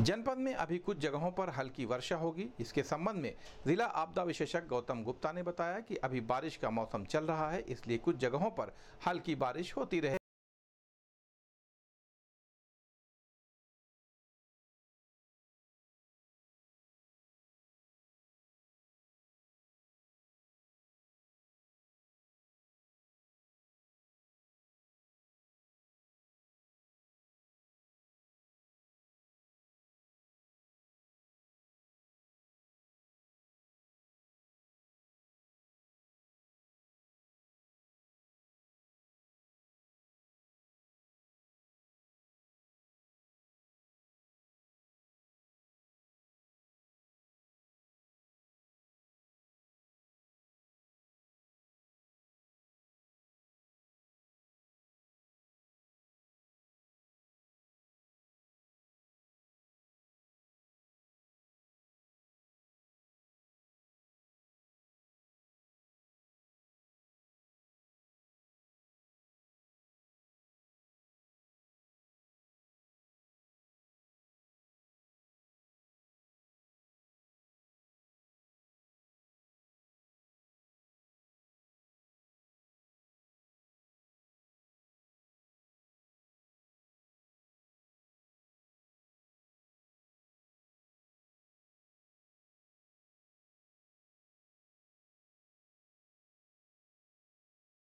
जनपद में अभी कुछ जगहों पर हल्की वर्षा होगी इसके संबंध में जिला आपदा विशेषज्ञ गौतम गुप्ता ने बताया कि अभी बारिश का मौसम चल रहा है इसलिए कुछ जगहों पर हल्की बारिश होती रहे